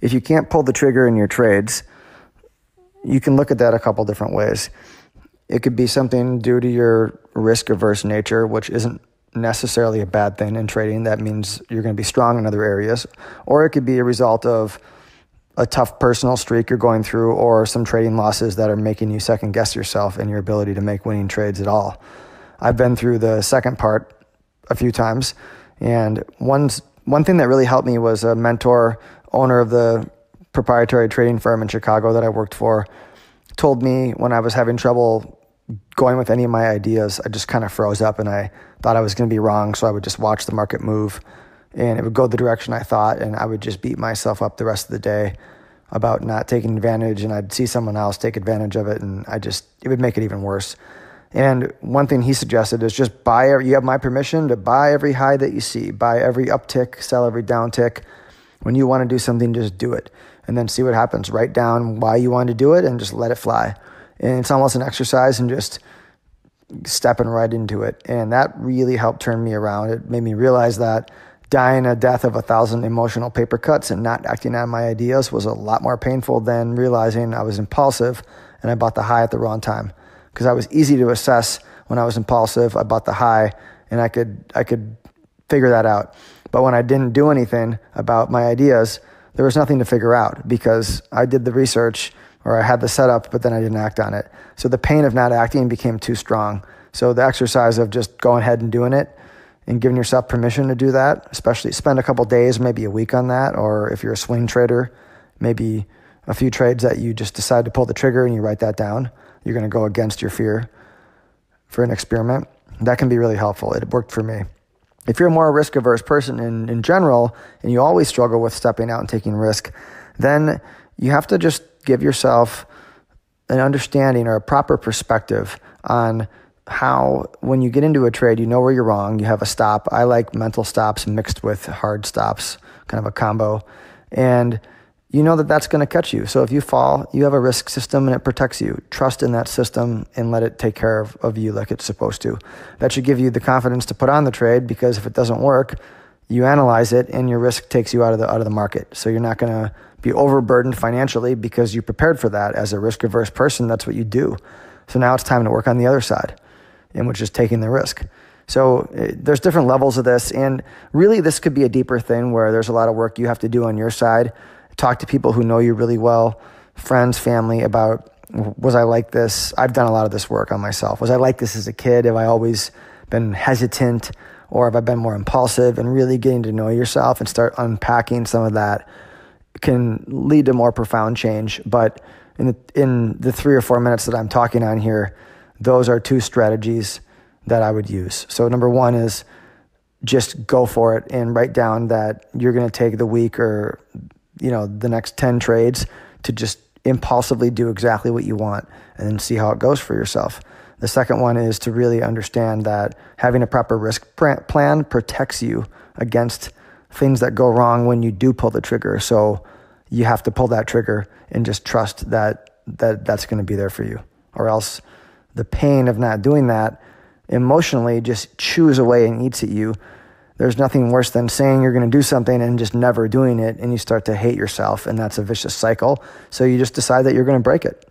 if you can't pull the trigger in your trades, you can look at that a couple different ways. It could be something due to your risk averse nature, which isn't necessarily a bad thing in trading. That means you're going to be strong in other areas. Or it could be a result of a tough personal streak you're going through or some trading losses that are making you second guess yourself and your ability to make winning trades at all. I've been through the second part a few times. And one, one thing that really helped me was a mentor owner of the proprietary trading firm in Chicago that I worked for, told me when I was having trouble going with any of my ideas, I just kind of froze up and I thought I was going to be wrong. So I would just watch the market move and it would go the direction I thought. And I would just beat myself up the rest of the day about not taking advantage. And I'd see someone else take advantage of it. And I just, it would make it even worse. And one thing he suggested is just buy, you have my permission to buy every high that you see, buy every uptick, sell every downtick when you want to do something, just do it and then see what happens. Write down why you want to do it and just let it fly. And it's almost an exercise and just stepping right into it. And that really helped turn me around. It made me realize that dying a death of a thousand emotional paper cuts and not acting on my ideas was a lot more painful than realizing I was impulsive and I bought the high at the wrong time. Because I was easy to assess when I was impulsive. I bought the high and I could I could figure that out. But when I didn't do anything about my ideas, there was nothing to figure out because I did the research or I had the setup, but then I didn't act on it. So the pain of not acting became too strong. So the exercise of just going ahead and doing it and giving yourself permission to do that, especially spend a couple days, maybe a week on that, or if you're a swing trader, maybe a few trades that you just decide to pull the trigger and you write that down. You're going to go against your fear for an experiment. That can be really helpful. It worked for me if you're a more risk averse person in, in general and you always struggle with stepping out and taking risk, then you have to just give yourself an understanding or a proper perspective on how when you get into a trade you know where you're wrong you have a stop i like mental stops mixed with hard stops kind of a combo and you know that that's going to catch you. So if you fall, you have a risk system and it protects you. Trust in that system and let it take care of, of you like it's supposed to. That should give you the confidence to put on the trade because if it doesn't work, you analyze it and your risk takes you out of the out of the market. So you're not going to be overburdened financially because you prepared for that as a risk averse person. That's what you do. So now it's time to work on the other side, and which is taking the risk. So eh, there's different levels of this, and really this could be a deeper thing where there's a lot of work you have to do on your side talk to people who know you really well, friends, family, about was I like this? I've done a lot of this work on myself. Was I like this as a kid? Have I always been hesitant or have I been more impulsive? And really getting to know yourself and start unpacking some of that can lead to more profound change. But in the, in the three or four minutes that I'm talking on here, those are two strategies that I would use. So, number one is just go for it and write down that you're going to take the week or you know, the next 10 trades to just impulsively do exactly what you want and then see how it goes for yourself. The second one is to really understand that having a proper risk plan protects you against things that go wrong when you do pull the trigger. So you have to pull that trigger and just trust that that that's going to be there for you or else the pain of not doing that emotionally just chews away and eats at you there's nothing worse than saying you're going to do something and just never doing it and you start to hate yourself and that's a vicious cycle so you just decide that you're going to break it